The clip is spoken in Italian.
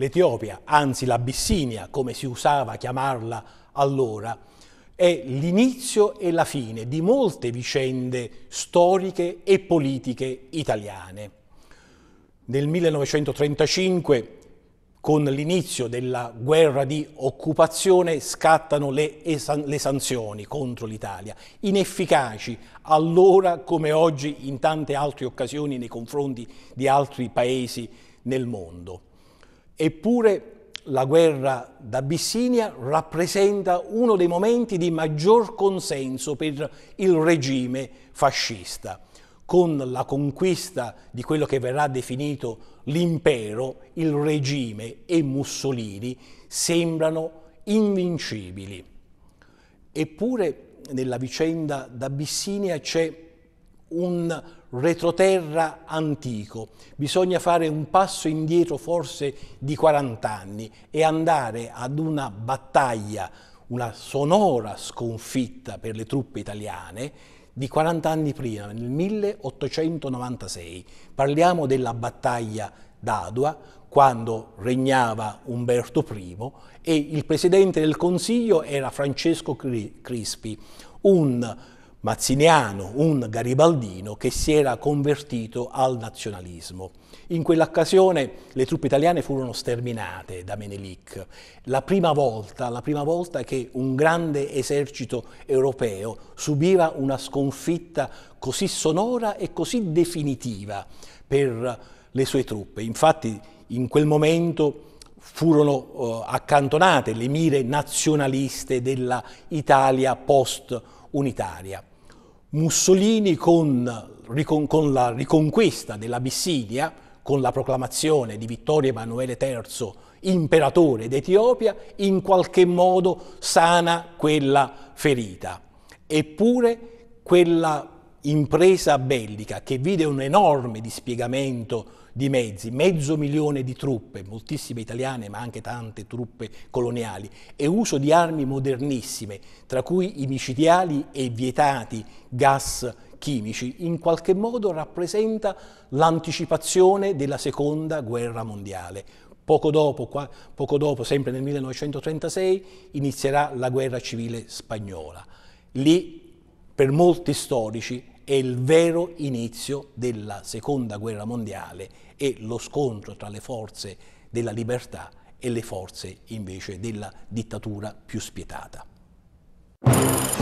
l'Etiopia, anzi l'Abissinia, come si usava chiamarla allora, è l'inizio e la fine di molte vicende storiche e politiche italiane. Nel 1935, con l'inizio della guerra di occupazione, scattano le, le sanzioni contro l'Italia, inefficaci allora come oggi in tante altre occasioni nei confronti di altri paesi nel mondo. Eppure la guerra d'Abissinia rappresenta uno dei momenti di maggior consenso per il regime fascista. Con la conquista di quello che verrà definito l'impero, il regime e Mussolini sembrano invincibili. Eppure nella vicenda d'Abissinia c'è un retroterra antico, bisogna fare un passo indietro forse di 40 anni e andare ad una battaglia, una sonora sconfitta per le truppe italiane di 40 anni prima, nel 1896. Parliamo della battaglia d'Adua, quando regnava Umberto I e il presidente del Consiglio era Francesco Crispi, un Mazziniano, un garibaldino che si era convertito al nazionalismo. In quell'occasione le truppe italiane furono sterminate da Menelik, la prima, volta, la prima volta che un grande esercito europeo subiva una sconfitta così sonora e così definitiva per le sue truppe. Infatti in quel momento furono eh, accantonate le mire nazionaliste della Italia post-unitaria. Mussolini con, con la riconquista dell'Abissidia, con la proclamazione di Vittorio Emanuele III imperatore d'Etiopia, in qualche modo sana quella ferita. Eppure quella impresa bellica che vide un enorme dispiegamento di mezzi, mezzo milione di truppe, moltissime italiane ma anche tante truppe coloniali, e uso di armi modernissime, tra cui i micidiali e vietati gas chimici, in qualche modo rappresenta l'anticipazione della seconda guerra mondiale. Poco dopo, qua, poco dopo, sempre nel 1936, inizierà la guerra civile spagnola. Lì per molti storici è il vero inizio della seconda guerra mondiale e lo scontro tra le forze della libertà e le forze invece della dittatura più spietata.